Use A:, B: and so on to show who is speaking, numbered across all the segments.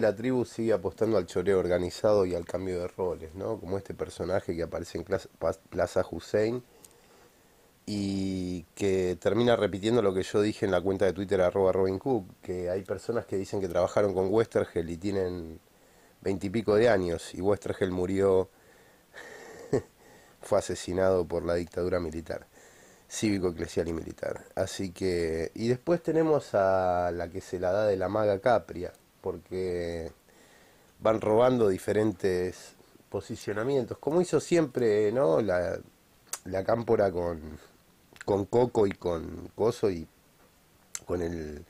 A: la tribu sigue apostando al choreo organizado y al cambio de roles, ¿no? Como este personaje que aparece en Plaza Hussein y que termina repitiendo lo que yo dije en la cuenta de Twitter arroba Robin Cook, que hay personas que dicen que trabajaron con Westergel y tienen veintipico de años y Westergel murió, fue asesinado por la dictadura militar, cívico, eclesial y militar. Así que, y después tenemos a la que se la da de la maga Capria porque van robando diferentes posicionamientos, como hizo siempre la, cámpora con, con Coco y con Coso y con el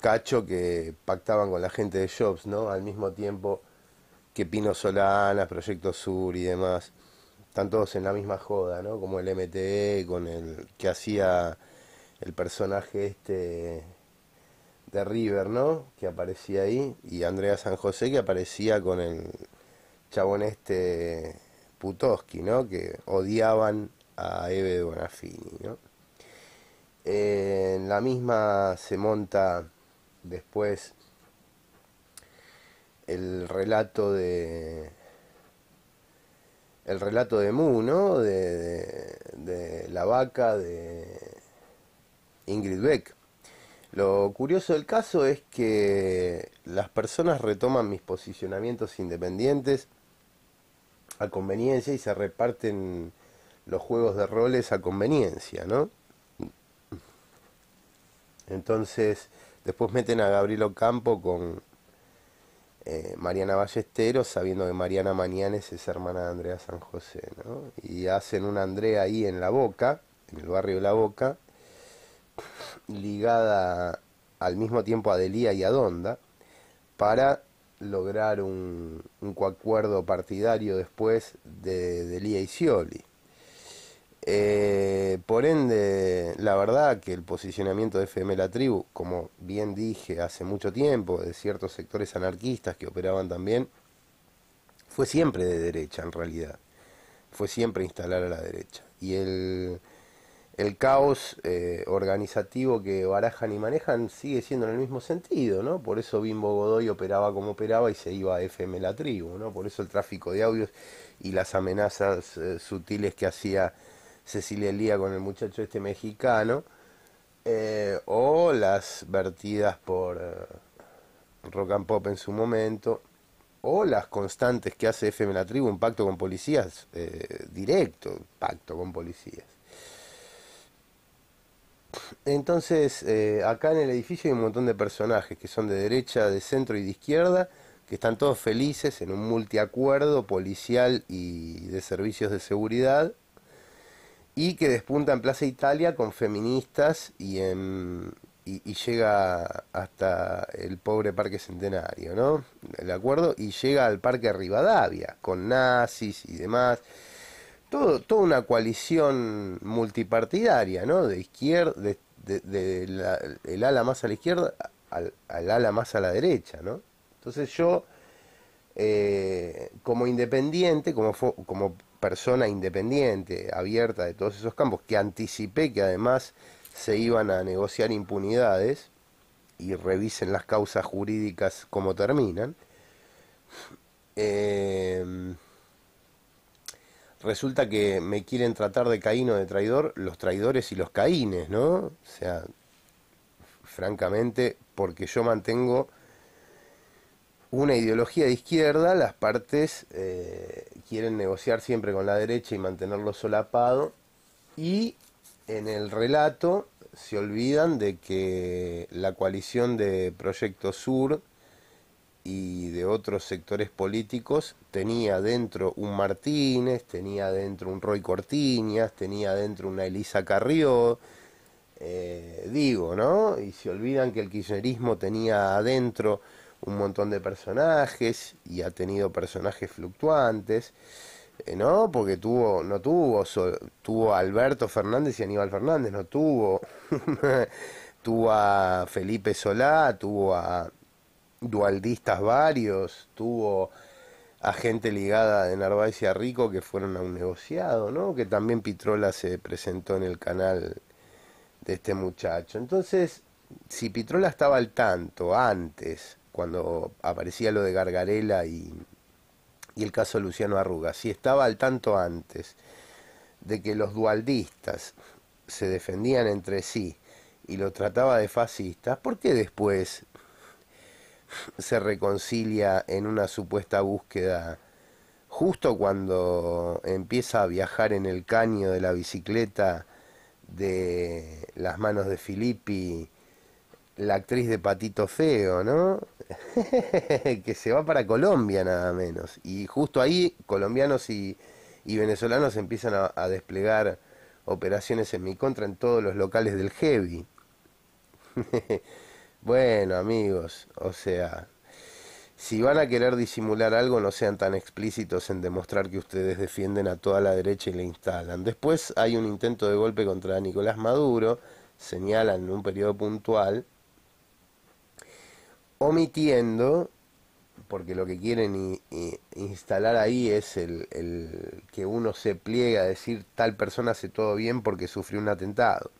A: cacho que pactaban con la gente de Jobs, ¿no? Al mismo tiempo que Pino Solanas, Proyecto Sur y demás. Están todos en la misma joda, ¿no? Como el MTE con el que hacía el personaje este de River, ¿no? Que aparecía ahí. Y Andrea San José que aparecía con el chabón este Putoski, ¿no? Que odiaban a Eve Bonafini, ¿no? en la misma se monta después el relato de el relato de Mu, ¿no? De, de la vaca de Ingrid Beck, lo curioso del caso es que las personas retoman mis posicionamientos independientes a conveniencia y se reparten los juegos de roles a conveniencia, ¿no? Entonces, después meten a Gabriel Ocampo con eh, Mariana Ballesteros, sabiendo que Mariana Mañanes es hermana de Andrea San José, ¿no? Y hacen un Andrea ahí en La Boca, en el barrio La Boca, ligada al mismo tiempo a Delía y a Donda, para lograr un, un acuerdo partidario después de Delía y Scioli. Eh, por ende, la verdad que el posicionamiento de FM La Tribu, como bien dije hace mucho tiempo, de ciertos sectores anarquistas que operaban también, fue siempre de derecha en realidad. Fue siempre instalar a la derecha. Y el el caos eh, organizativo que barajan y manejan sigue siendo en el mismo sentido, ¿no? Por eso Bimbo Godoy operaba como operaba y se iba a FM La Tribu, ¿no? Por eso el tráfico de audios y las amenazas eh, sutiles que hacía Cecilia Elía con el muchacho este mexicano, eh, o las vertidas por Rock and Pop en su momento, o las constantes que hace FM La Tribu, un pacto con policías directo, pacto con policías. Entonces, eh, acá en el edificio hay un montón de personajes que son de derecha, de centro y de izquierda, que están todos felices en un multiacuerdo policial y de servicios de seguridad, y que despunta en Plaza Italia con feministas y, llega hasta el pobre Parque Centenario, ¿no? El acuerdo, y llega al Parque Rivadavia, con nazis y demás todo, toda una coalición multipartidaria, ¿no? De izquierda, de, el ala más a la izquierda al, ala más a la derecha, ¿no? Entonces yo, eh, como independiente, como, como persona independiente, abierta de todos esos campos, que anticipé que además se iban a negociar impunidades y revisen las causas jurídicas como terminan, eh, resulta que me quieren tratar de caíno de traidor los traidores y los caínes, ¿no? O sea, francamente, porque yo mantengo una ideología de izquierda, las partes eh, quieren negociar siempre con la derecha y mantenerlo solapado, y en el relato se olvidan de que la coalición de Proyecto Sur y de otros sectores políticos, tenía dentro un Martínez, tenía dentro un Roy Cortiñas, tenía dentro una Elisa Carrió, eh, digo, ¿no? Y se olvidan que el kirchnerismo tenía adentro un montón de personajes y ha tenido personajes fluctuantes, eh, ¿no? Porque tuvo, no tuvo, tuvo a Alberto Fernández y Aníbal Fernández, no tuvo, tuvo a Felipe Solá, tuvo a dualdistas varios, tuvo a gente ligada de Narváez y a Rico que fueron a un negociado, ¿no? Que también Pitrola se presentó en el canal de este muchacho. Entonces, si Pitrola estaba al tanto antes, cuando aparecía lo de Gargarela y, y el caso de Luciano Arruga, si estaba al tanto antes de que los dualdistas se defendían entre sí y lo trataba de fascistas, ¿por qué después se reconcilia en una supuesta búsqueda justo cuando empieza a viajar en el caño de la bicicleta de las manos de Filippi, la actriz de Patito Feo, ¿no? que se va para Colombia nada menos. Y justo ahí colombianos y, venezolanos empiezan a, a, desplegar operaciones en mi contra en todos los locales del Heavy. Bueno, amigos, o sea, si van a querer disimular algo, no sean tan explícitos en demostrar que ustedes defienden a toda la derecha y la instalan. Después hay un intento de golpe contra Nicolás Maduro, señalan en un periodo puntual, omitiendo, porque lo que quieren instalar ahí es el, el que uno se pliega a decir tal persona hace todo bien porque sufrió un atentado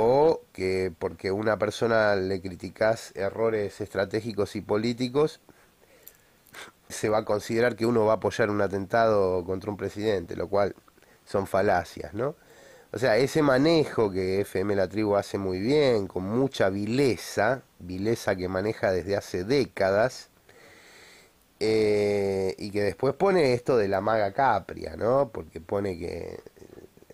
A: o que porque una persona le criticas errores estratégicos y políticos, se va a considerar que uno va a apoyar un atentado contra un presidente, lo cual son falacias, ¿no? O sea, ese manejo que FM La Tribu hace muy bien, con mucha vileza, vileza que maneja desde hace décadas, eh, y que después pone esto de la maga Capria, ¿no? Porque pone que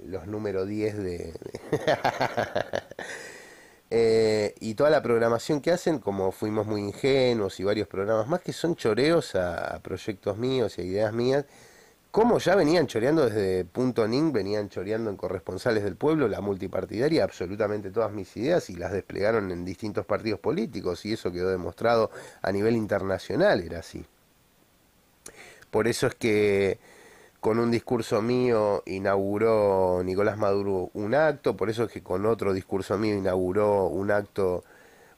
A: los números 10 de Eh, y toda la programación que hacen, como fuimos muy ingenuos y varios programas más, que son choreos a, proyectos míos y a ideas mías, como ya venían choreando desde Punto Ning, venían choreando en Corresponsales del Pueblo, la multipartidaria, absolutamente todas mis ideas y las desplegaron en distintos partidos políticos y eso quedó demostrado a nivel internacional, era así. Por eso es que con un discurso mío inauguró Nicolás Maduro un acto, por eso es que con otro discurso mío inauguró un acto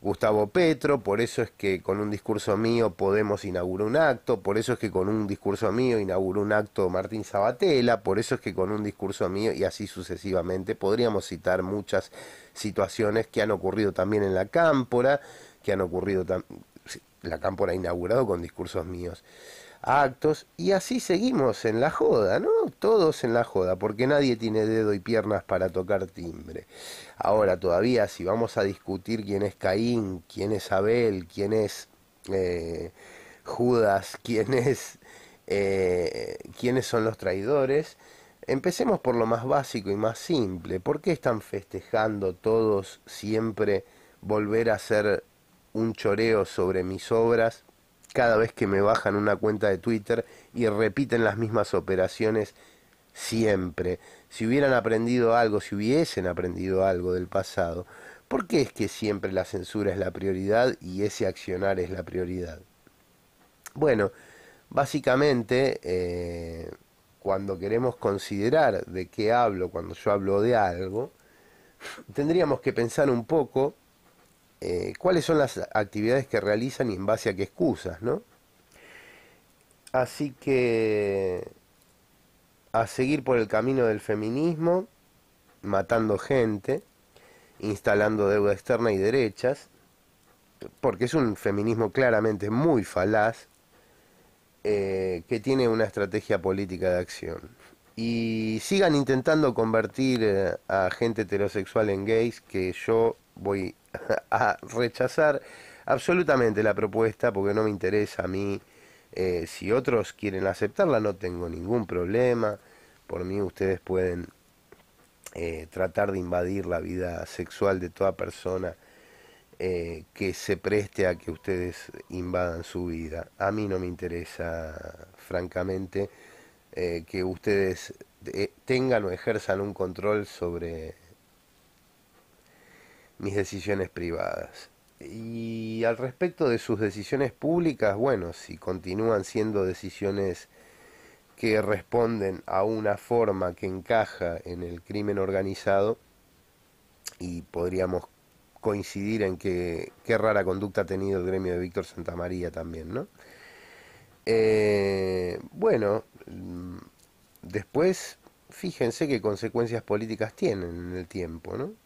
A: Gustavo Petro, por eso es que con un discurso mío Podemos inauguró un acto, por eso es que con un discurso mío inauguró un acto Martín Sabatella, por eso es que con un discurso mío y así sucesivamente podríamos citar muchas situaciones que han ocurrido también en la cámpora, que han ocurrido la cámpora ha inaugurado con discursos míos actos, y así seguimos en la joda, ¿no? Todos en la joda, porque nadie tiene dedo y piernas para tocar timbre. Ahora, todavía, si vamos a discutir quién es Caín, quién es Abel, quién es eh, Judas, quién es, eh, quiénes son los traidores, empecemos por lo más básico y más simple. ¿Por qué están festejando todos siempre volver a hacer un choreo sobre mis obras cada vez que me bajan una cuenta de Twitter y repiten las mismas operaciones siempre. Si hubieran aprendido algo, si hubiesen aprendido algo del pasado, ¿por qué es que siempre la censura es la prioridad y ese accionar es la prioridad? Bueno, básicamente, eh, cuando queremos considerar de qué hablo, cuando yo hablo de algo, tendríamos que pensar un poco eh, cuáles son las actividades que realizan y en base a qué excusas, ¿no? Así que a seguir por el camino del feminismo, matando gente, instalando deuda externa y derechas, porque es un feminismo claramente muy falaz, eh, que tiene una estrategia política de acción. Y sigan intentando convertir eh, a gente heterosexual en gays, que yo voy a rechazar absolutamente la propuesta porque no me interesa a mí. Eh, si otros quieren aceptarla, no tengo ningún problema. Por mí ustedes pueden eh, tratar de invadir la vida sexual de toda persona eh, que se preste a que ustedes invadan su vida. A mí no me interesa, francamente, que ustedes tengan o ejerzan un control sobre mis decisiones privadas. Y al respecto de sus decisiones públicas, bueno, si continúan siendo decisiones que responden a una forma que encaja en el crimen organizado, y podríamos coincidir en que qué rara conducta ha tenido el gremio de Víctor Santamaría también, ¿no? Eh, bueno, mm, después fíjense qué consecuencias políticas tienen en el tiempo, ¿no?